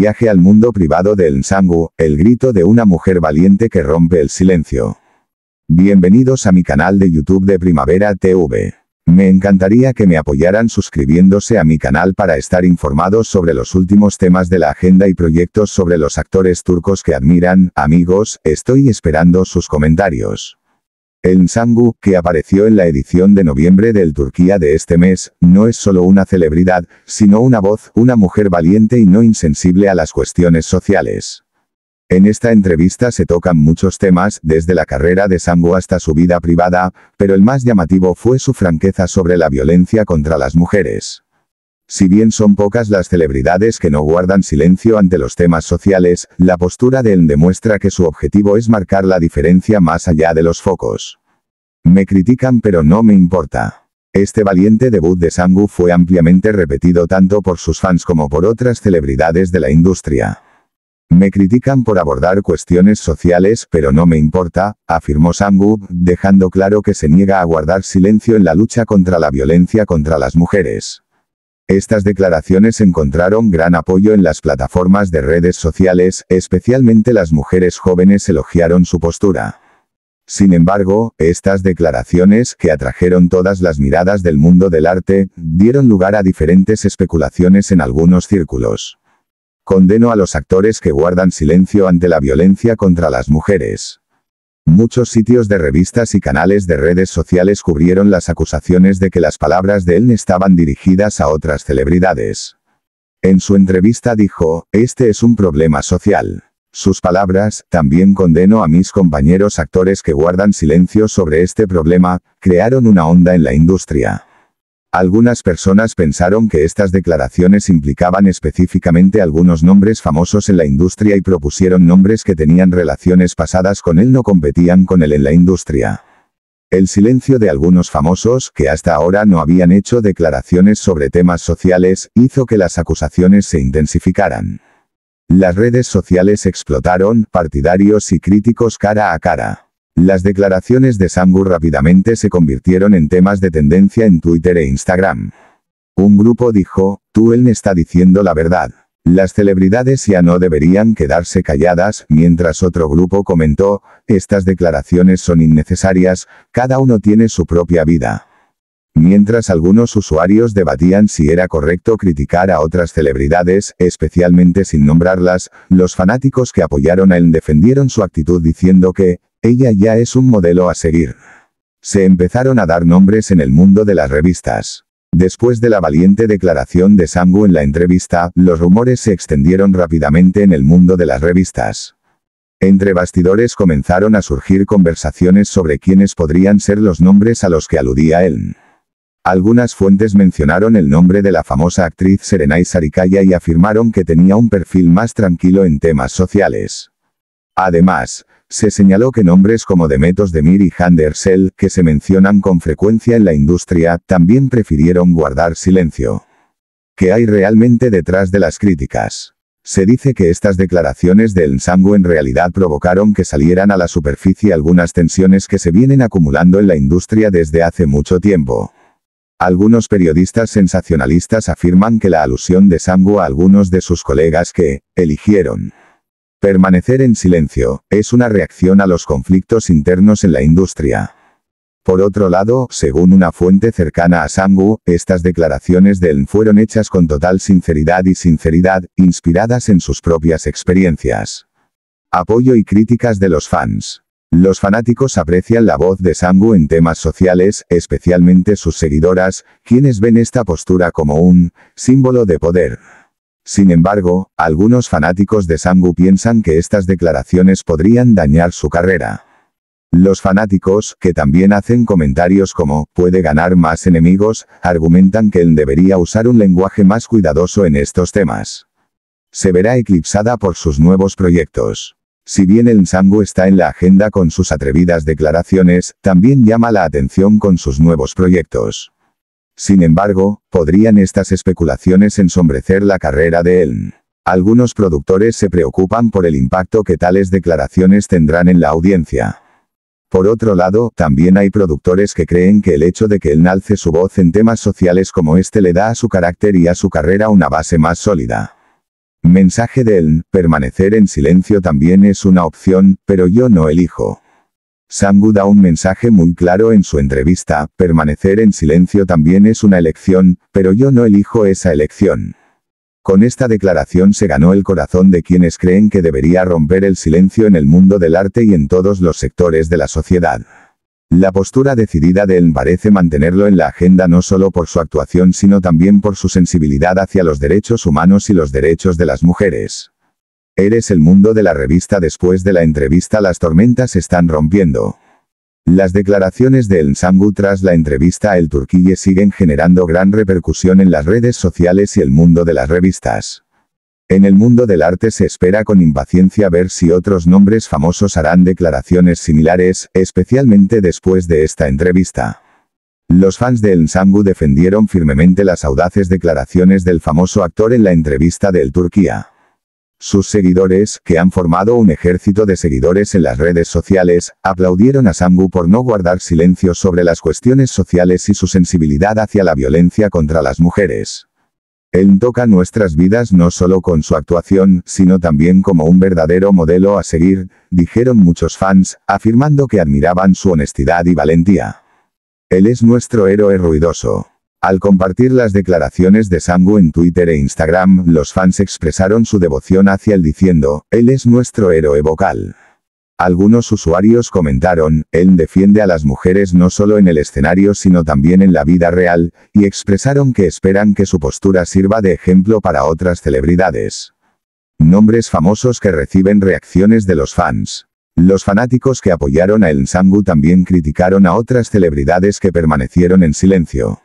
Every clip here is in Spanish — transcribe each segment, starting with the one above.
viaje al mundo privado de Nsangu, el grito de una mujer valiente que rompe el silencio. Bienvenidos a mi canal de YouTube de Primavera TV. Me encantaría que me apoyaran suscribiéndose a mi canal para estar informados sobre los últimos temas de la agenda y proyectos sobre los actores turcos que admiran, amigos, estoy esperando sus comentarios. El Nsangu, que apareció en la edición de noviembre del Turquía de este mes, no es solo una celebridad, sino una voz, una mujer valiente y no insensible a las cuestiones sociales. En esta entrevista se tocan muchos temas, desde la carrera de Sangu hasta su vida privada, pero el más llamativo fue su franqueza sobre la violencia contra las mujeres. Si bien son pocas las celebridades que no guardan silencio ante los temas sociales, la postura de él demuestra que su objetivo es marcar la diferencia más allá de los focos. Me critican pero no me importa. Este valiente debut de Sangu fue ampliamente repetido tanto por sus fans como por otras celebridades de la industria. Me critican por abordar cuestiones sociales, pero no me importa, afirmó Sangu, dejando claro que se niega a guardar silencio en la lucha contra la violencia contra las mujeres. Estas declaraciones encontraron gran apoyo en las plataformas de redes sociales, especialmente las mujeres jóvenes elogiaron su postura. Sin embargo, estas declaraciones, que atrajeron todas las miradas del mundo del arte, dieron lugar a diferentes especulaciones en algunos círculos. Condeno a los actores que guardan silencio ante la violencia contra las mujeres. Muchos sitios de revistas y canales de redes sociales cubrieron las acusaciones de que las palabras de él estaban dirigidas a otras celebridades. En su entrevista dijo, este es un problema social. Sus palabras, también condeno a mis compañeros actores que guardan silencio sobre este problema, crearon una onda en la industria. Algunas personas pensaron que estas declaraciones implicaban específicamente algunos nombres famosos en la industria y propusieron nombres que tenían relaciones pasadas con él no competían con él en la industria. El silencio de algunos famosos, que hasta ahora no habían hecho declaraciones sobre temas sociales, hizo que las acusaciones se intensificaran. Las redes sociales explotaron, partidarios y críticos cara a cara. Las declaraciones de sangu rápidamente se convirtieron en temas de tendencia en Twitter e Instagram. Un grupo dijo, él está diciendo la verdad. Las celebridades ya no deberían quedarse calladas, mientras otro grupo comentó, estas declaraciones son innecesarias, cada uno tiene su propia vida. Mientras algunos usuarios debatían si era correcto criticar a otras celebridades, especialmente sin nombrarlas, los fanáticos que apoyaron a él defendieron su actitud diciendo que, ella ya es un modelo a seguir. Se empezaron a dar nombres en el mundo de las revistas. Después de la valiente declaración de Sangu en la entrevista, los rumores se extendieron rápidamente en el mundo de las revistas. Entre bastidores comenzaron a surgir conversaciones sobre quiénes podrían ser los nombres a los que aludía él. Algunas fuentes mencionaron el nombre de la famosa actriz Serenay Sarikaya y afirmaron que tenía un perfil más tranquilo en temas sociales. Además, se señaló que nombres como Demetos Demir y Handersel, que se mencionan con frecuencia en la industria, también prefirieron guardar silencio. ¿Qué hay realmente detrás de las críticas? Se dice que estas declaraciones de Nsangu en realidad provocaron que salieran a la superficie algunas tensiones que se vienen acumulando en la industria desde hace mucho tiempo. Algunos periodistas sensacionalistas afirman que la alusión de Sangu a algunos de sus colegas que eligieron Permanecer en silencio, es una reacción a los conflictos internos en la industria. Por otro lado, según una fuente cercana a Sangu, estas declaraciones de él fueron hechas con total sinceridad y sinceridad, inspiradas en sus propias experiencias. Apoyo y críticas de los fans. Los fanáticos aprecian la voz de Sangu en temas sociales, especialmente sus seguidoras, quienes ven esta postura como un símbolo de poder. Sin embargo, algunos fanáticos de Sangu piensan que estas declaraciones podrían dañar su carrera. Los fanáticos, que también hacen comentarios como, puede ganar más enemigos, argumentan que él debería usar un lenguaje más cuidadoso en estos temas. Se verá eclipsada por sus nuevos proyectos. Si bien el Sangu está en la agenda con sus atrevidas declaraciones, también llama la atención con sus nuevos proyectos. Sin embargo, podrían estas especulaciones ensombrecer la carrera de él. Algunos productores se preocupan por el impacto que tales declaraciones tendrán en la audiencia. Por otro lado, también hay productores que creen que el hecho de que él alce su voz en temas sociales como este le da a su carácter y a su carrera una base más sólida. Mensaje de él, permanecer en silencio también es una opción, pero yo no elijo. Sangu da un mensaje muy claro en su entrevista, permanecer en silencio también es una elección, pero yo no elijo esa elección. Con esta declaración se ganó el corazón de quienes creen que debería romper el silencio en el mundo del arte y en todos los sectores de la sociedad. La postura decidida de él parece mantenerlo en la agenda no solo por su actuación sino también por su sensibilidad hacia los derechos humanos y los derechos de las mujeres. Eres el mundo de la revista después de la entrevista Las tormentas están rompiendo. Las declaraciones de El Sangu tras la entrevista El Turquille siguen generando gran repercusión en las redes sociales y el mundo de las revistas. En el mundo del arte se espera con impaciencia ver si otros nombres famosos harán declaraciones similares, especialmente después de esta entrevista. Los fans de El Sangu defendieron firmemente las audaces declaraciones del famoso actor en la entrevista de El Turquía. Sus seguidores, que han formado un ejército de seguidores en las redes sociales, aplaudieron a Sangu por no guardar silencio sobre las cuestiones sociales y su sensibilidad hacia la violencia contra las mujeres. Él toca nuestras vidas no solo con su actuación, sino también como un verdadero modelo a seguir, dijeron muchos fans, afirmando que admiraban su honestidad y valentía. Él es nuestro héroe ruidoso. Al compartir las declaraciones de Sangu en Twitter e Instagram, los fans expresaron su devoción hacia él diciendo, él es nuestro héroe vocal. Algunos usuarios comentaron, él defiende a las mujeres no solo en el escenario sino también en la vida real, y expresaron que esperan que su postura sirva de ejemplo para otras celebridades. Nombres famosos que reciben reacciones de los fans. Los fanáticos que apoyaron a El Sangu también criticaron a otras celebridades que permanecieron en silencio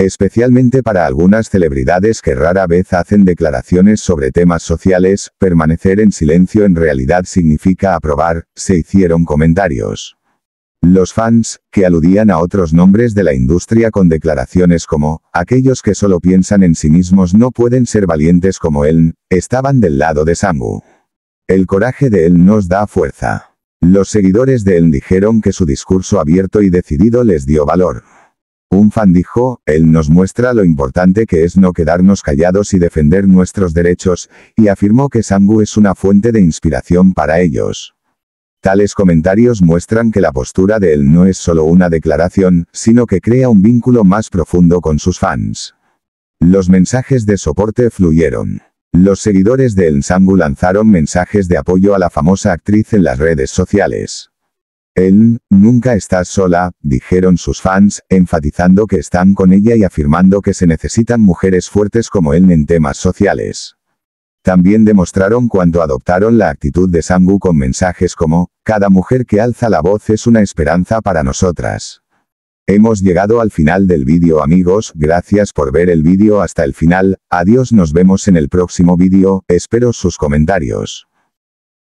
especialmente para algunas celebridades que rara vez hacen declaraciones sobre temas sociales, permanecer en silencio en realidad significa aprobar, se hicieron comentarios. Los fans, que aludían a otros nombres de la industria con declaraciones como, aquellos que solo piensan en sí mismos no pueden ser valientes como él, estaban del lado de Sangu. El coraje de él nos da fuerza. Los seguidores de él dijeron que su discurso abierto y decidido les dio valor. Un fan dijo, él nos muestra lo importante que es no quedarnos callados y defender nuestros derechos, y afirmó que Sangu es una fuente de inspiración para ellos. Tales comentarios muestran que la postura de él no es solo una declaración, sino que crea un vínculo más profundo con sus fans. Los mensajes de soporte fluyeron. Los seguidores de El Sangu lanzaron mensajes de apoyo a la famosa actriz en las redes sociales. Él nunca estás sola, dijeron sus fans, enfatizando que están con ella y afirmando que se necesitan mujeres fuertes como él en temas sociales. También demostraron cuando adoptaron la actitud de Sangu con mensajes como, cada mujer que alza la voz es una esperanza para nosotras. Hemos llegado al final del vídeo amigos, gracias por ver el vídeo hasta el final, adiós nos vemos en el próximo vídeo, espero sus comentarios.